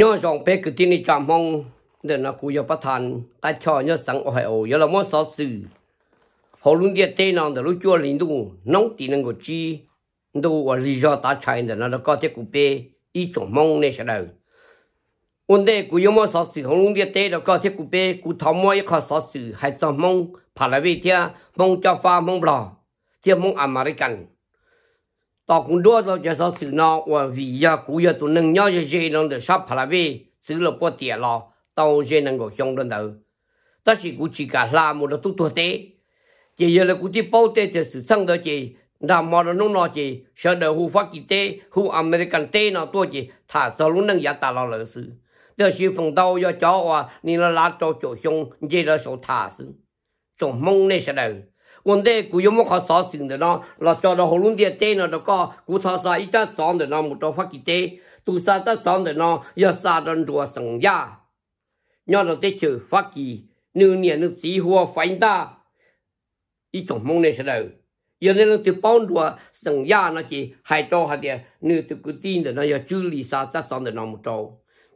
ย้อสองเป็กที่นี่จำมห้องเดินนะกูยอประทานกาชอยอสังโอไฮโอยอละมอสอสื่อหอลุงเดียเตนอนเด่รู้จัวลินดูน้องตีนังกจีดูว่าลีจอตาชายเดินนแล้วก็เทกูเปอีจงมองในเสดวันเด็กกูยอมสอสื่อหอลุงเดียเตแล้วก็เทกูเปกูทำมวยข้อสอสื่อให้จอมองผาละวิเทียมองจาฟ้ามองบลอเทียมองอเมริกัน tao cũng đua tao cho sao sự nó vì giờ cũ giờ tụi nâng nhau cho nó được sắp phải là xử là bỏ tiền lo tao dễ năng gọi trong đơn đầu ta chỉ cũng chỉ cả là một đứa tu tuổi tế chỉ giờ là cũng chỉ bao tế cho sự sang đó chỉ làm mà nó nông nó chỉ sợ đời hú phát kỳ tế hú American tế nó tôi chỉ thả sao luôn nâng giá ta lo lợi đó chỉ phần đầu cho cháu à nên là lá cho chỗ xong dễ là số thả sự chỗ mong này sẽ đời quân đệ cú yếm khó sáu sinh được nó là cho nó hồ lũng địa tê nó nó có cú thọ sa ít cha sáu được nó một chỗ phát kỳ tê tu sa ta sáu được nó giờ sa đơn rùa sừng ya nhớ nó tê chữ phát kỳ nửa niệm nửa tí hoa phánh ta ít chồng mong này sẽ đâu giờ nên nó tự bao rùa sừng ya nó chỉ hai trâu hai địa nửa tự cú tin rồi nó giờ chữ lý sa ta sáu được nó một chỗ,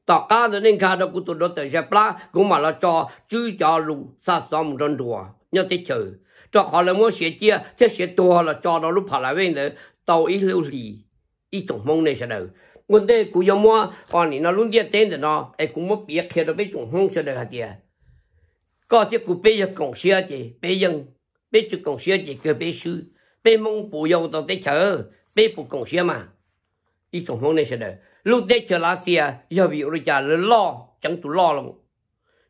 tỏ ca rồi nên khá đó cũng tụi đó tới dẹp lá cũng mà là cho chú cho lù sa sáu một đơn rùa nhớ tê chữ cho họ là mua xe chia thế xe to cho nó lúc phải lại bên nữa tàu ít lưu lì ít tổng này sẽ đầu còn đây cũng mua còn thì nó luôn biết tên là nó cũng mất biết khi nó biết tổng mong sẽ được hạt có chứ cũng bây giờ còn xe chứ bây giờ bây giờ còn xe chứ cứ bây sư bây mong bù dầu tàu tới chở bây bù còn xe mà ít tổng mong này sẽ lúc đấy chờ lá xe giờ bị rồi trả lo chẳng tụ lo lắm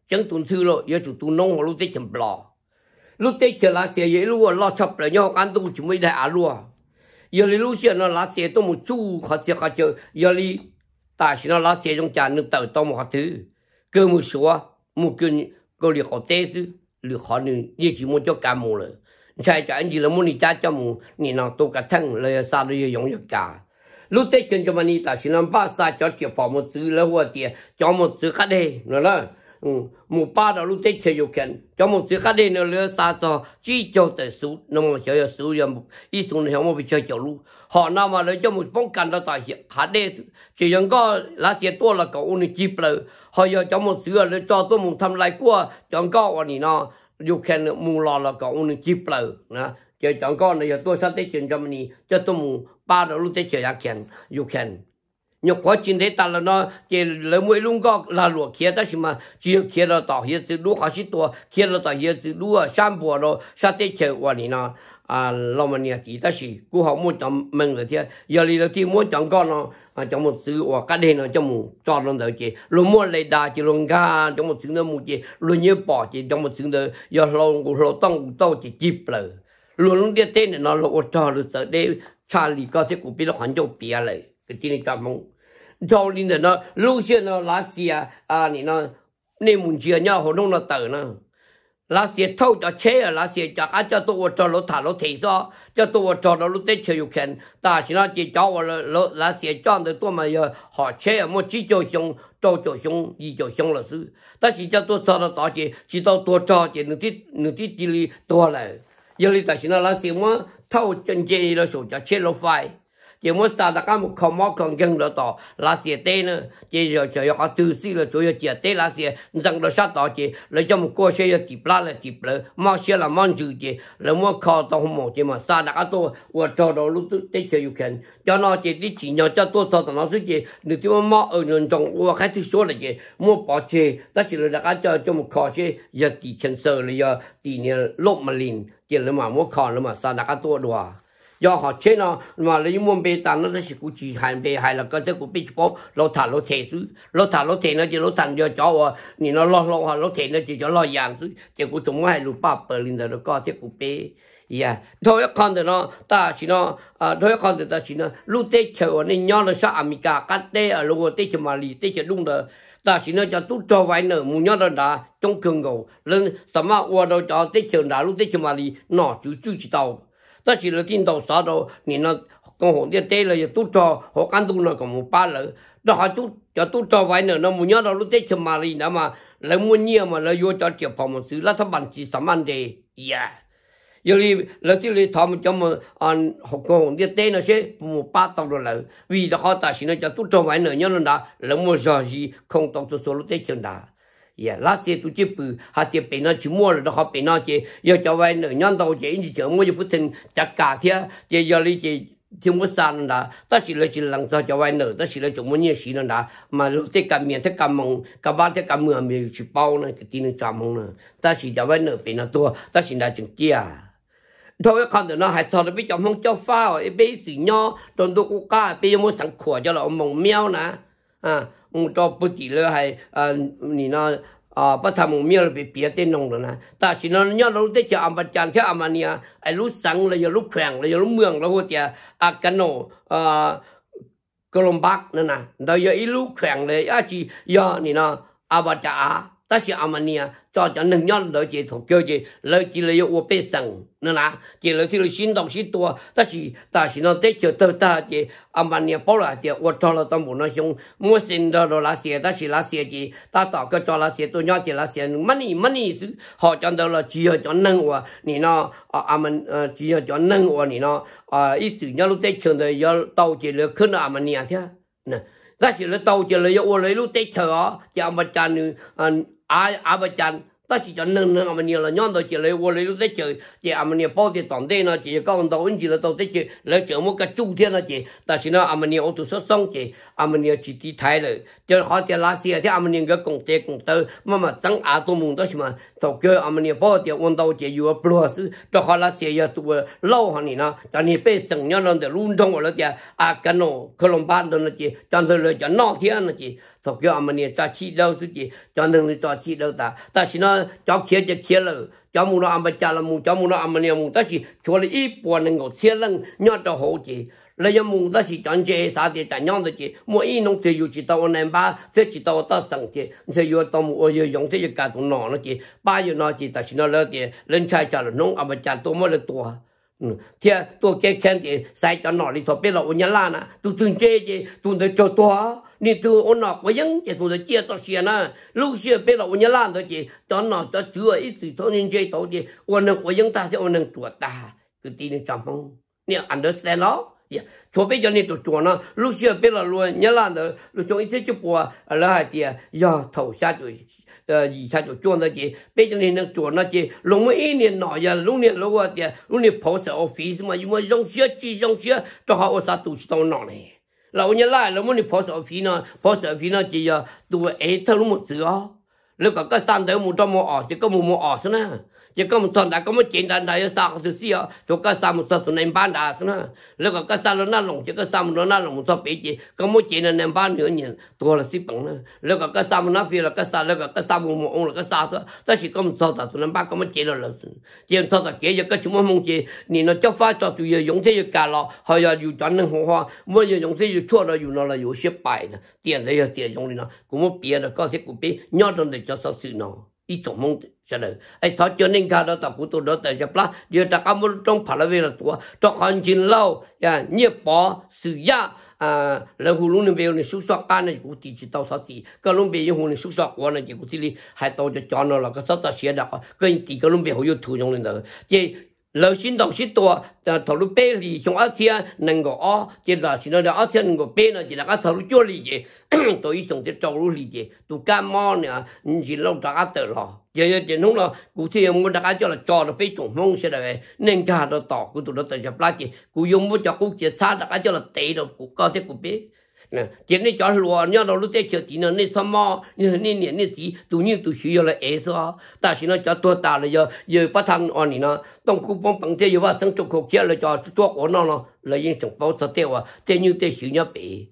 chẳng tụ sư rồi giờ chủ tụ nông họ lúc đấy chẳng lo ลูเตลาเสียเยลูว่าลอชอบเลยยอกันตุ้งจุ๋ไม่ได้อาลัวยลีลูเสียนลาเสียต้องมุจูขัดเสียขัดเจอยลีตาชินลาเสียจงจานนึกเต๋อต้องมุขัดถือเกือมุชัวมุกินก็เรียกเขาเต้ซหรือขอหนึ่งยี่สิมุจกามูเลยช่จ้ะอันนี้เละมุนิจ้าจมูนี่นองตัวกระทั่งเลยซาเลุยยงยกจ่าลูเตเชนจมานีตาชินลำบ้าซาจอดเจียฟอมุสื้อแล้วหัวเจียจอมุสื้อคัดเฮนั่นแหละ mu ba đó lúc tết chơi dục khen cho một sự khác đây nó lừa xa to chỉ cho tới số năm mà chơi số giờ một ít số này không bị chơi chầu lu họ nào mà lấy cho một phong cảnh đó tại hiện hạ đây chỉ những có lá tiền tua là cậu này chip lời họ giờ cho một sự là cho tôi một thăm lại của chẳng có còn gì nó dục khen mu lò là cậu này chip lời nè chỉ chẳng có này giờ tôi sắp tết chuyện cho mình cho tôi mu pa đó lúc tết chơi yak khen dục nhục có chuyện thế ta là nó chỉ lấy mỗi lúc có là lúa kia đó chỉ mà chỉ kia là tàu hiện từ lúa khó xí tua kia là tàu hiện từ lúa san bò rồi sa tế chơi qua này nó à lo mà nhà chỉ đó chỉ cú học muốn chọn mình rồi thì giờ đi là khi muốn chọn con nó à chọn một thứ hoặc cái đây nó chọn một cho nó đỡ chị luôn mua lấy đà chỉ luôn ga chọn một thứ nó một chị luôn nhớ bỏ chị chọn một thứ nữa giờ lâu cũng lâu tông tao chỉ chip rồi luôn luôn đi tên nó lâu cho được tới đây lì có thể cũng biết nó hoàn châu bia lại 今年咱们辽宁的那路线呢，那些啊，你那内蒙古啊，任何弄了得呢？那些偷着车啊，那些？啊，叫多我找老塔老提说，叫多我找老路得车有钱。但是那些找我老老哪些装的多么要好车啊，么几脚乡，张家乡，李家乡了事。但是叫多找老大姐，知道多找些，你地你地地里多了，因为但是呢，那些么偷证件的手叫切了快。chỉ muốn sao ta các một không móc còn gần đó tỏ là xỉa tê nữa chỉ giờ chỉ có tư si là chủ yếu chỉ tê là xỉa rằng đó sát đó chỉ lấy cho một cô xe là chỉ pla là chỉ pla mà xe là món chữ chỉ lấy mua khó tao không một chỉ mà sao ta các tôi và cho đó lúc tôi tê chơi yêu khen cho nó chỉ đi chỉ nhỏ cho tôi sao nó suy chỉ được thì mà ở nhân trong qua khách thứ số là chỉ mua bỏ chỉ, ta chỉ là các cho cho một khó xe giờ chỉ khen sơ là giờ tỷ này lộn mà lìn chỉ là mà mua khó là mà sao ta các tôi đùa do họ chết nó mà lấy muốn bê tan nó sẽ cú chỉ hành bê hay là cái thứ của bê bố lô thả lô thể thứ lô thả lô thể nó chỉ lô thành cho chó và nhìn nó lo lo họ lô thể nó chỉ cho lo giang thứ chỉ cú chúng hay lụp bắp bờ linh đó có thế của bê yeah thôi con thì nó ta chỉ nó à thôi con thì ta chỉ nó lúc tết chờ nên nhau là sao amica cắt tê ở lúc tết chờ mà lì tết chờ đúng rồi ta chỉ nó cho tu cho vài nợ mu nhớ đã trong cường gầu lên sao mà qua đâu cho tới trường đã lúc tới trường mà đi nọ chú chú chỉ tàu ta chỉ là tin đầu xã đâu 你那跟红的对了也都找好感动了，跟我爸了，那还都叫都找完了，那木娘到路再去买了，那嘛，那木娘嘛，那要叫叫跑么子，那他办几十万的呀。有哩，那这里他们叫么按红跟红的对那些木爸到了了，为了好大些那叫都找完了，人家那那木消息空到处走路再去拿。ya lá xe tu chế bự hạt chế bể nó chỉ mua rồi đó họ bể nó chế giờ cho vay nợ nhân đầu chế như chờ mua cho phút thành chặt cả thế chế giờ lý chế thiếu mua sàn là ta chỉ là chỉ lằng cho cho vay nợ ta chỉ là chúng muốn nhiều xí đó, mà lúc thế cả miền thế cả mông cả ba thế cả mưa mình chỉ bao này cái tiền chạm mông, nè ta chỉ cho vay nợ bể nó tua ta chỉ là chúng kia thôi còn được nó sao nó bây chồng không cho phao ấy bây giờ nhỏ trong đó cũng cả bây giờ muốn sẵn khỏe cho nó mông miêu nè 啊，我到不急了还啊，你那啊，把他们庙别别再弄了呢。但是呢，人家老在叫阿妈讲叫阿妈呢，哎，路上了，有路宽了，有路门了，或者啊，跟哦啊，哥伦巴那呢，那有一路宽了，也是要你呢，阿爸家。ta sẽ Armenia cho cho nâng nhân lợi chỉ thuộc kêu chỉ lợi chỉ lợi dụng bê sằng nữa là chỉ lợi chỉ lợi xin đồng xin tua ta chỉ ta chỉ nó tết chờ tơ ta chỉ Armenia bảo là chỉ ô cho là tâm bổn nó xong mua xin đó rồi là xe ta chỉ là xe chỉ ta tạo cái cho là xe tôi nhớ chỉ là xe money money họ cho đó là chỉ cho nâng và nị nó Armen ờ, ờ, chỉ cho nâng và nị nó ít ờ, sự nhớ lúc tết chờ đời do tàu chỉ lợi khứ Armenia thế nè ta chỉ lợi tàu chỉ lợi dụng lấy lúc tết chờ chỉ Armenia ai ai bà chan ta chỉ cho nên nên mà nhiều là nhon tôi chỉ lấy vô lấy tới chơi, chỉ mình nhiều bao tiền toàn thế nó chỉ có con tàu anh chỉ là tàu tới chơi, lấy chơi một cái chung thiên nó chỉ ta chỉ nó mình nhiều ô tô xuất xong chỉ mình nhiều chỉ đi thái rồi cho khó tiền lá xe thì mình nhiều cái công tế công tư mà mà tăng à tôi muốn đó mà tàu kia mình nhiều bao tiền ôn đầu chỉ vừa plus cho khó lá xe giờ tụ lâu hơn nữa cho nên bây giờ nhon nó để luôn trong rồi là chỉ à cái nó Colombian đó nó chỉ cho nên là cho nó thiên nó chỉ Tōkyō āmanīyā tsa chī tlō sū jī, tsa ngā ngā tsa chī tlō tsa, Ừ. thế tôi cái khen thì sai cho nó đi thuộc biết là ôn nhân lan à tôi từng chơi chứ tôi được cho tôi nên tôi ôn nó quá những chứ tôi được chia cho xe nè lúc xe biết là ôn nhân lan thôi chứ cho nó cho chưa ít thì thôi nên chơi tôi thì ôn nó quá những ta sẽ ôn nó tuổi ta cứ tin nên chăm phong nên understand nó dạ. cho bây giờ nên tôi cho nó lúc xe biết là luôn nhân lan rồi lúc chúng ít chút bùa là hai tiền giờ thầu xa rồi 以前就做那些，北京人能做那些，龙门一年老呀，龙年老啊的，龙年跑是我肥什么，因为用血气用血，做好我啥东西都弄嘞。老人来了么？你跑小肥呢？跑小肥呢？就要都爱他那么子啊。你讲个山头木都木熬，这个木木熬是呢？chỉ có một tuần đã có một chuyện đàn đại sao có thứ gì chỗ các sao một số này ban đã xong nữa lúc có cái sao nó lòng chỉ có sao nó nó lồng một số bị chỉ có một chuyện là nằm ban nữa nhỉ tôi là xịt bằng nữa lúc có cái sao nó phi là các sao lúc có cái sao một ông là các sao đó ta chỉ có một số ta tụi nằm ban có một chuyện là chỉ một số ta kia giờ cái chúng mong chỉ nhìn nó chấp pháp cho tụi giờ dùng thế giờ cả lo họ giờ dù chọn nên hoa hoa mỗi giờ dùng thế giờ chua nó dù nó là dù xếp bài nè tiền đấy giờ tiền dùng đi nó cũng một bia là có thể cũng bia nhớ trong để cho sao sự nó ít chồng mong cho nên ấy thọ cho nên cả đó tập cụ tu đó tại sao lá giờ ta cảm ơn trong phải là về là tua cho hoàn chỉnh lâu ya à, nhiếp bỏ sự ya à là hồ lúc này bây giờ xuất sắc cái này cũng chỉ chỉ tao sao thì cái lúc bây giờ hồ này xuất sắc quá này cũng chỉ li hai tao cho cho nó là cái sao ta xé đặc cái chỉ cái lúc bây giờ hồ yêu thu trong lên đó chỉ lâu xin đọc xin tua là thầu lúc bê thì chúng ác thiên nâng gõ ó chỉ là xin nó ác thiên nâng gõ bê là chỉ là các thầu lúc chua lì gì tôi ý xong tiếp trâu lúc lì gì tụ ca mò nè chỉ lâu trả ác tờ lò giờ giờ chỉ không là cụ thiên muốn đặt cho là cho là phải chúng mong sẽ là nên cả nó tỏ cụ tụ nó tự chập lá gì cụ dùng muốn cho cụ chỉ xa đặt cho là tệ rồi cụ có thế cụ bê nè ờ, chỉ nên cho lúa đâu lúc tết chờ tí nữa nên xăm mò nên nên nên nên gì tụ nhiên tụ suy sao ta chỉ nó cho tôi ta là giờ giờ thằng on này nó trong khu phong bằng thế giờ vào sang chỗ khổ kia là cho chỗ của nó là yên chẳng bao giờ tiêu à thế như thế suy nhớ bị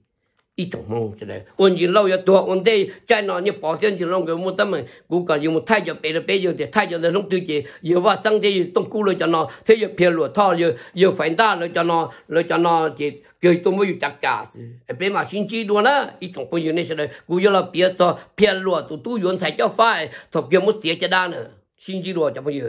一种梦起来。问你老要多，问题在哪里保险就弄个么？他们估计有么太久白了白就的，太久的弄对的，有话生的动古了叫那，他又偏落套又又反大了叫那，了叫那的。叫都没有涨价子，别嘛星期多呢，一种朋友那些人，我要了别说偏落都都原材料快，他别么跌下单呢，星期多怎么有？